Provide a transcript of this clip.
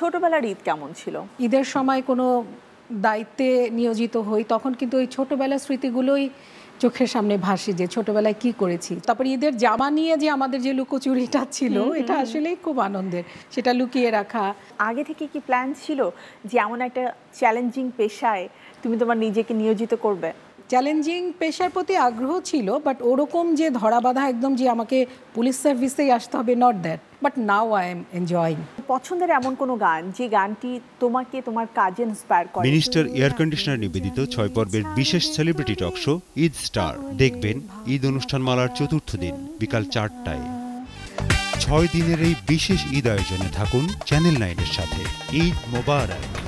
ছোটবেলার ঈদ কেমন ছিল ঈদের সময় কোনো দায়িত্বে নিয়োজিত হই তখন কিন্তু ওই ছোটবেলার স্মৃতিগুলোই চোখের সামনে ভাসি যে ছোটবেলায় কি করেছি তারপর ঈদের জামা নিয়ে যে আমাদের যে লুকোচুরিটা ছিল এটা আসলেই খুব আনন্দের সেটা লুকিয়ে রাখা আগে থেকে কি প্ল্যান ছিল যে এমন একটা চ্যালেঞ্জিং পেশায় তুমি তোমার নিজেকে নিয়োজিত করবে চ্যালেঞ্জিং পেশার প্রতি আগ্রহ ছিল বাট ওরকম যে ধরা বাঁধা একদম যে আমাকে পুলিশ সার্ভিসেই আসতে হবে not that but now I am enjoying পছন্দের এমন কোনো গান যে গানটি তোমাকে তোমার কাজে ইন্সপায়ার করে মিনিস্টার এয়ার কন্ডিশনার নিবেদিত ছয় পর্বের বিশেষ celebrity talk show Eid star দেখবেন ঈদ অনুষ্ঠান মালার চতুর্থ দিন বিকাল চারটায় ছয় দিনের এই বিশেষ ঈদ আয়োজনে থাকুন চ্যানেল নাইনের সাথে ঈদ মোবারক